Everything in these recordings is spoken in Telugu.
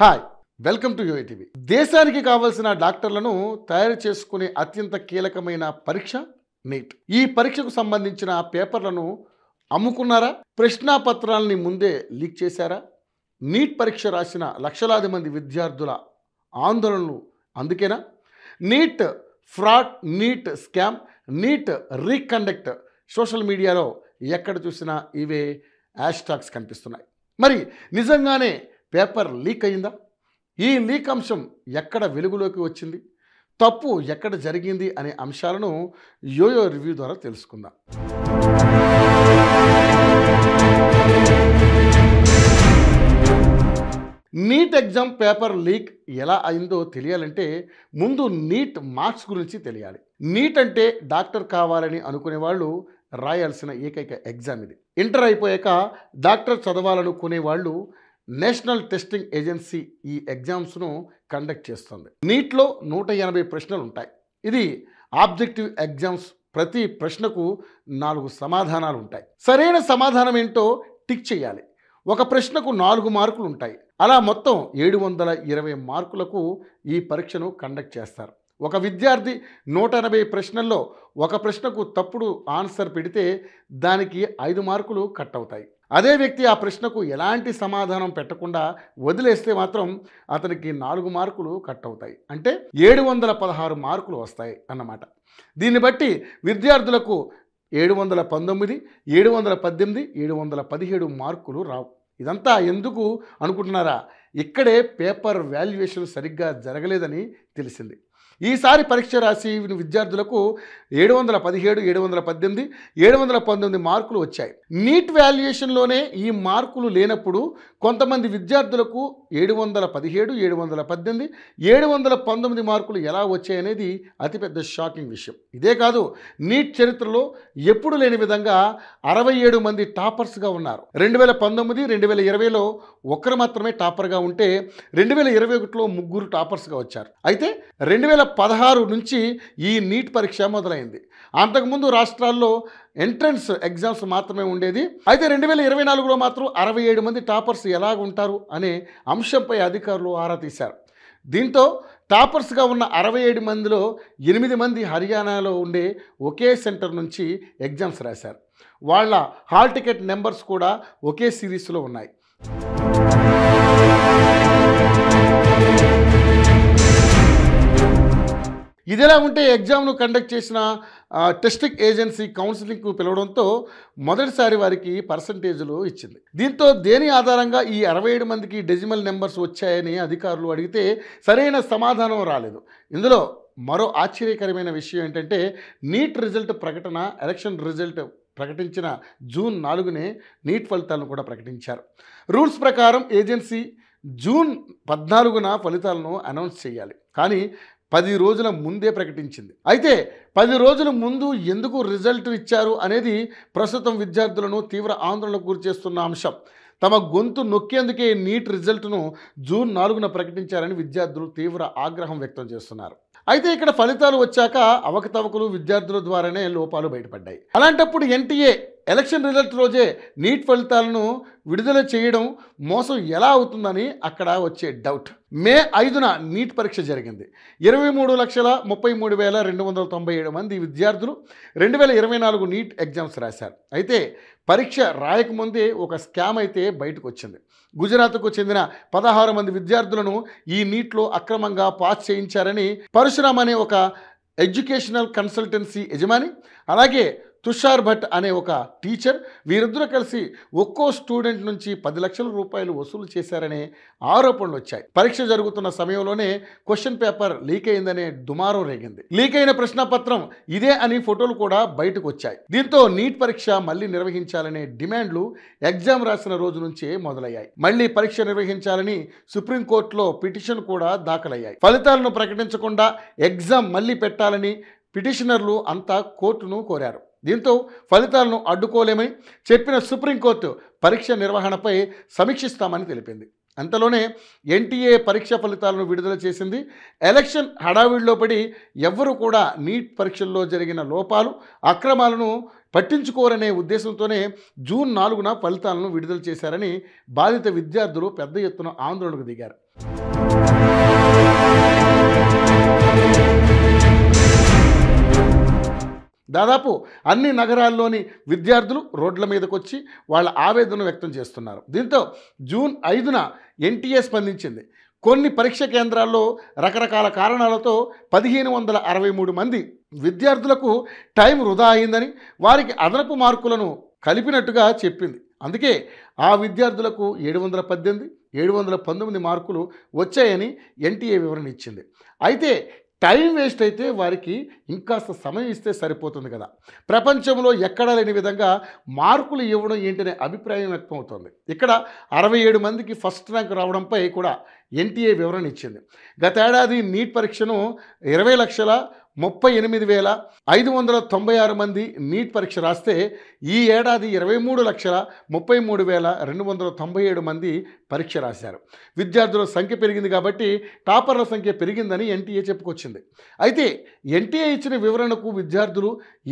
హాయ్ వెల్కమ్ టు యూఐటీవీ దేశానికి కావలసిన డాక్టర్లను తయారు చేసుకునే అత్యంత కీలకమైన పరీక్ష నీట్ ఈ పరీక్షకు సంబంధించిన పేపర్లను అమ్ముకున్నారా ప్రశ్నాపత్రాలని ముందే లీక్ చేశారా నీట్ పరీక్ష రాసిన లక్షలాది మంది విద్యార్థుల ఆందోళనలు అందుకేనా NEET fraud NEET scam NEET reconduct social మీడియాలో ఎక్కడ చూసినా ఇవే హ్యాష్ ట్యాగ్స్ కనిపిస్తున్నాయి మరి నిజంగానే పేపర్ లీక్ అయిందా ఈ లీక్ అంశం ఎక్కడ వెలుగులోకి వచ్చింది తప్పు ఎక్కడ జరిగింది అనే అంశాలను యోయో రివ్యూ ద్వారా తెలుసుకుందాం నీట్ ఎగ్జామ్ పేపర్ లీక్ ఎలా అయిందో తెలియాలంటే ముందు నీట్ మార్క్స్ గురించి తెలియాలి నీట్ అంటే డాక్టర్ కావాలని అనుకునే వాళ్ళు రాయాల్సిన ఏకైక ఎగ్జామ్ ఇది ఇంటర్ అయిపోయాక డాక్టర్ చదవాలనుకునే వాళ్ళు నేషనల్ టెస్టింగ్ ఏజెన్సీ ఈ ఎగ్జామ్స్ను కండక్ట్ చేస్తుంది నీట్లో నూట ఎనభై ప్రశ్నలు ఉంటాయి ఇది ఆబ్జెక్టివ్ ఎగ్జామ్స్ ప్రతి ప్రశ్నకు నాలుగు సమాధానాలు ఉంటాయి సరైన సమాధానం ఏంటో టిక్ చేయాలి ఒక ప్రశ్నకు నాలుగు మార్కులు ఉంటాయి అలా మొత్తం ఏడు వందల ఇరవై మార్కులకు ఈ పరీక్షను కండక్ట్ చేస్తారు ఒక విద్యార్థి నూట ఎనభై ప్రశ్నల్లో ఒక ప్రశ్నకు తప్పుడు ఆన్సర్ పెడితే దానికి ఐదు మార్కులు కట్ అవుతాయి అదే వ్యక్తి ఆ ప్రశ్నకు ఎలాంటి సమాధానం పెట్టకుండా వదిలేస్తే మాత్రం అతనికి నాలుగు మార్కులు కట్ అవుతాయి అంటే ఏడు వందల పదహారు మార్కులు వస్తాయి అన్నమాట దీన్ని బట్టి విద్యార్థులకు ఏడు వందల పంతొమ్మిది ఏడు వందల పద్దెనిమిది ఏడు వందల పదిహేడు మార్కులు రావు ఇదంతా ఎందుకు అనుకుంటున్నారా ఇక్కడే పేపర్ వాల్యుయేషన్ సరిగ్గా జరగలేదని తెలిసింది ఈసారి పరీక్ష రాసి విద్యార్థులకు ఏడు వందల పదిహేడు ఏడు వందల పద్దెనిమిది ఏడు వందల పంతొమ్మిది మార్కులు వచ్చాయి నీట్ వాల్యుయేషన్లోనే ఈ మార్కులు లేనప్పుడు కొంతమంది విద్యార్థులకు ఏడు వందల పదిహేడు ఏడు వందల పద్దెనిమిది ఏడు వందల పంతొమ్మిది మార్కులు ఎలా వచ్చాయనేది అతిపెద్ద షాకింగ్ విషయం ఇదే కాదు నీట్ చరిత్రలో ఎప్పుడు లేని విధంగా అరవై ఏడు మంది టాపర్స్గా ఉన్నారు రెండు వేల పంతొమ్మిది రెండు వేల ఇరవైలో ఒకరు మాత్రమే టాపర్గా ఉంటే రెండు వేల ఇరవై ఒకటిలో ముగ్గురు టాపర్స్గా వచ్చారు అయితే రెండు వేల పదహారు నుంచి ఈ నీట్ పరీక్ష మొదలైంది అంతకుముందు రాష్ట్రాల్లో ఎంట్రన్స్ ఎగ్జామ్స్ మాత్రమే ఉండేది అయితే రెండు వేల ఇరవై నాలుగులో మాత్రం అరవై ఏడు మంది టాపర్స్ ఎలాగ ఉంటారు అనే అంశంపై అధికారులు ఆరా తీశారు దీంతో టాపర్స్గా ఉన్న అరవై ఏడు మందిలో ఎనిమిది మంది హర్యానాలో ఉండే ఒకే సెంటర్ నుంచి ఎగ్జామ్స్ రాశారు వాళ్ళ హాల్ టికెట్ నెంబర్స్ కూడా ఒకే సిరీస్లో ఉన్నాయి ఇదిలా ఉంటే ఎగ్జామ్ను కండక్ట్ చేసిన టెస్టింగ్ ఏజెన్సీ కౌన్సిలింగ్కు పిలవడంతో మొదటిసారి వారికి పర్సంటేజ్లు ఇచ్చింది దీంతో దేని ఆధారంగా ఈ అరవై ఏడు మందికి డెజిమల్ నెంబర్స్ వచ్చాయని అధికారులు అడిగితే సరైన సమాధానం రాలేదు ఇందులో మరో ఆశ్చర్యకరమైన విషయం ఏంటంటే నీట్ రిజల్ట్ ప్రకటన ఎలక్షన్ రిజల్ట్ ప్రకటించిన జూన్ నాలుగునే నీట్ ఫలితాలను కూడా ప్రకటించారు రూల్స్ ప్రకారం ఏజెన్సీ జూన్ పద్నాలుగున ఫలితాలను అనౌన్స్ చేయాలి కానీ పది రోజుల ముందే ప్రకటించింది అయితే పది రోజుల ముందు ఎందుకు రిజల్ట్ ఇచ్చారు అనేది ప్రస్తుతం విద్యార్థులను తీవ్ర ఆందోళనకు గురిచేస్తున్న అంశం తమ గొంతు నొక్కేందుకే నీట్ రిజల్ట్ను జూన్ నాలుగున ప్రకటించారని విద్యార్థులు తీవ్ర ఆగ్రహం వ్యక్తం చేస్తున్నారు అయితే ఇక్కడ ఫలితాలు వచ్చాక అవకతవకలు విద్యార్థుల ద్వారానే లోపాలు బయటపడ్డాయి అలాంటప్పుడు ఎన్టీఏ ఎలక్షన్ రిజల్ట్ రోజే నీట్ ఫలితాలను విడుదల చేయడం మోసం ఎలా అవుతుందని అక్కడ వచ్చే డౌట్ మే ఐదున నీట్ పరీక్ష జరిగింది ఇరవై మూడు లక్షల ముప్పై మూడు వేల రెండు వందల తొంభై ఏడు మంది విద్యార్థులు రెండు వేల ఇరవై నాలుగు నీట్ ఎగ్జామ్స్ రాశారు అయితే పరీక్ష రాయకముందే ఒక స్కామ్ అయితే బయటకు వచ్చింది గుజరాత్కు చెందిన పదహారు మంది విద్యార్థులను ఈ నీట్లో అక్రమంగా పాస్ చేయించారని పరశురామ్ అనే ఒక ఎడ్యుకేషనల్ కన్సల్టెన్సీ యజమాని అలాగే తుషార్ భట్ అనే ఒక టీచర్ వీరిద్దరూ కలిసి ఒక్కో స్టూడెంట్ నుంచి పది లక్షల రూపాయలు వసూలు చేశారనే ఆరోపణలు వచ్చాయి పరీక్ష జరుగుతున్న సమయంలోనే క్వశ్చన్ పేపర్ లీక్ అయిందనే దుమారం రేగింది లీక్ అయిన ప్రశ్నపత్రం ఇదే అని ఫోటోలు కూడా బయటకు వచ్చాయి దీంతో నీట్ పరీక్ష మళ్ళీ నిర్వహించాలనే డిమాండ్లు ఎగ్జామ్ రాసిన రోజు నుంచే మొదలయ్యాయి మళ్ళీ పరీక్ష నిర్వహించాలని సుప్రీంకోర్టులో పిటిషన్ కూడా దాఖలయ్యాయి ఫలితాలను ప్రకటించకుండా ఎగ్జామ్ మళ్ళీ పెట్టాలని పిటిషనర్లు అంతా కోర్టును కోరారు దీంతో ఫలితాలను అడ్డుకోలేమని చెప్పిన సుప్రీంకోర్టు పరీక్ష నిర్వహణపై సమీక్షిస్తామని తెలిపింది అంతలోనే ఎన్టీఏ పరీక్ష ఫలితాలను విడుదల చేసింది ఎలక్షన్ హడావిడిలో పడి ఎవ్వరూ కూడా నీట్ పరీక్షల్లో జరిగిన లోపాలు అక్రమాలను పట్టించుకోరనే ఉద్దేశంతోనే జూన్ నాలుగున ఫలితాలను విడుదల చేశారని బాధిత విద్యార్థులు పెద్ద ఎత్తున ఆందోళనకు దిగారు దాదాపు అన్ని నగరాల్లోని విద్యార్థులు రోడ్ల మీదకు వచ్చి వాళ్ళ ఆవేదన వ్యక్తం చేస్తున్నారు దీంతో జూన్ ఐదున ఎన్టీఏ స్పందించింది కొన్ని పరీక్ష కేంద్రాల్లో రకరకాల కారణాలతో పదిహేను వందల అరవై మూడు మంది విద్యార్థులకు టైం వృధా అయిందని వారికి అదనపు మార్కులను కలిపినట్టుగా చెప్పింది అందుకే ఆ విద్యార్థులకు ఏడు వందల పద్దెనిమిది ఏడు వందల పంతొమ్మిది మార్కులు వచ్చాయని ఎన్టీఏ వివరణ ఇచ్చింది అయితే టైం వేస్ట్ అయితే వారికి ఇంకాస్త సమయం ఇస్తే సరిపోతుంది కదా ప్రపంచంలో ఎక్కడ లేని విధంగా మార్కులు ఇవ్వడం ఏంటనే అభిప్రాయం వ్యక్తమవుతోంది ఇక్కడ అరవై ఏడు మందికి ఫస్ట్ ర్యాంక్ రావడంపై కూడా ఎన్టీఏ వివరణ ఇచ్చింది గతేడాది నీట్ పరీక్షను ఇరవై లక్షల ముప్పై ఎనిమిది వేల ఐదు వందల తొంభై ఆరు మంది నీట్ పరీక్ష రాస్తే ఈ ఏడాది ఇరవై మూడు లక్షల ముప్పై మూడు వేల రెండు వందల తొంభై ఏడు మంది పరీక్ష రాశారు విద్యార్థుల సంఖ్య పెరిగింది కాబట్టి టాపర్ల సంఖ్య పెరిగిందని ఎన్టీఏ చెప్పుకొచ్చింది అయితే ఎన్టీఏ ఇచ్చిన వివరణకు విద్యార్థులు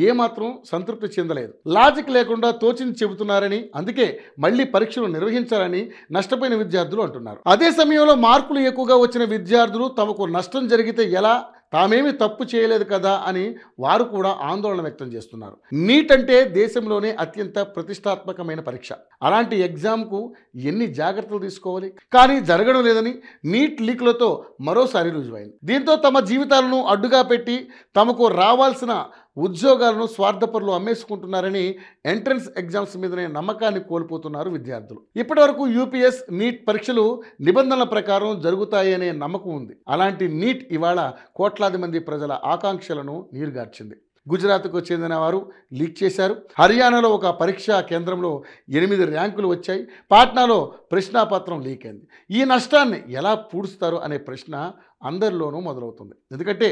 ఏమాత్రం సంతృప్తి చెందలేదు లాజిక్ లేకుండా తోచింది చెబుతున్నారని అందుకే మళ్ళీ పరీక్షలు నిర్వహించాలని నష్టపోయిన విద్యార్థులు అంటున్నారు అదే సమయంలో మార్కులు ఎక్కువగా వచ్చిన విద్యార్థులు తమకు నష్టం జరిగితే ఎలా తామేమి తప్పు చేయలేదు కదా అని వారు కూడా ఆందోళన వ్యక్తం చేస్తున్నారు నీట్ అంటే దేశంలోనే అత్యంత ప్రతిష్టాత్మకమైన పరీక్ష అలాంటి ఎగ్జామ్కు ఎన్ని జాగ్రత్తలు తీసుకోవాలి కానీ జరగడం లేదని నీట్ లీక్లతో మరోసారి రుజువైంది దీంతో తమ జీవితాలను అడ్డుగా పెట్టి తమకు రావాల్సిన ఉద్యోగాలను స్వార్థపరులు అమ్మేసుకుంటున్నారని ఎంట్రన్స్ ఎగ్జామ్స్ మీదనే నమ్మకాన్ని కోల్పోతున్నారు విద్యార్థులు ఇప్పటి వరకు యూపీఎస్ నీట్ పరీక్షలు నిబంధనల ప్రకారం జరుగుతాయనే నమ్మకం ఉంది అలాంటి నీట్ ఇవాళ కోట్లాది మంది ప్రజల ఆకాంక్షలను నీరుగార్చింది గుజరాత్కు చెందిన వారు లీక్ చేశారు హర్యానాలో ఒక పరీక్షా కేంద్రంలో ఎనిమిది ర్యాంకులు వచ్చాయి పాట్నాలో ప్రశ్నాపత్రం లీక్ అయింది ఈ నష్టాన్ని ఎలా పూడుస్తారు అనే ప్రశ్న అందరిలోనూ మొదలవుతుంది ఎందుకంటే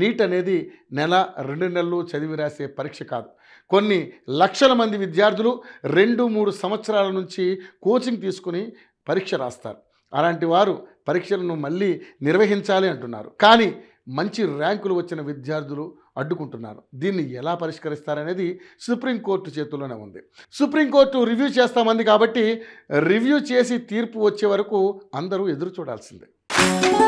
నీట్ అనేది నెల రెండు నెలలు చదివి రాసే పరీక్ష కాదు కొన్ని లక్షల మంది విద్యార్థులు రెండు మూడు సంవత్సరాల నుంచి కోచింగ్ తీసుకుని పరీక్ష రాస్తారు అలాంటి వారు పరీక్షలను మళ్ళీ నిర్వహించాలి అంటున్నారు కానీ మంచి ర్యాంకులు వచ్చిన విద్యార్థులు అడ్డుకుంటున్నారు దీన్ని ఎలా పరిష్కరిస్తారనేది సుప్రీంకోర్టు చేతుల్లోనే ఉంది సుప్రీంకోర్టు రివ్యూ చేస్తామంది కాబట్టి రివ్యూ చేసి తీర్పు వచ్చే వరకు అందరూ ఎదురు చూడాల్సిందే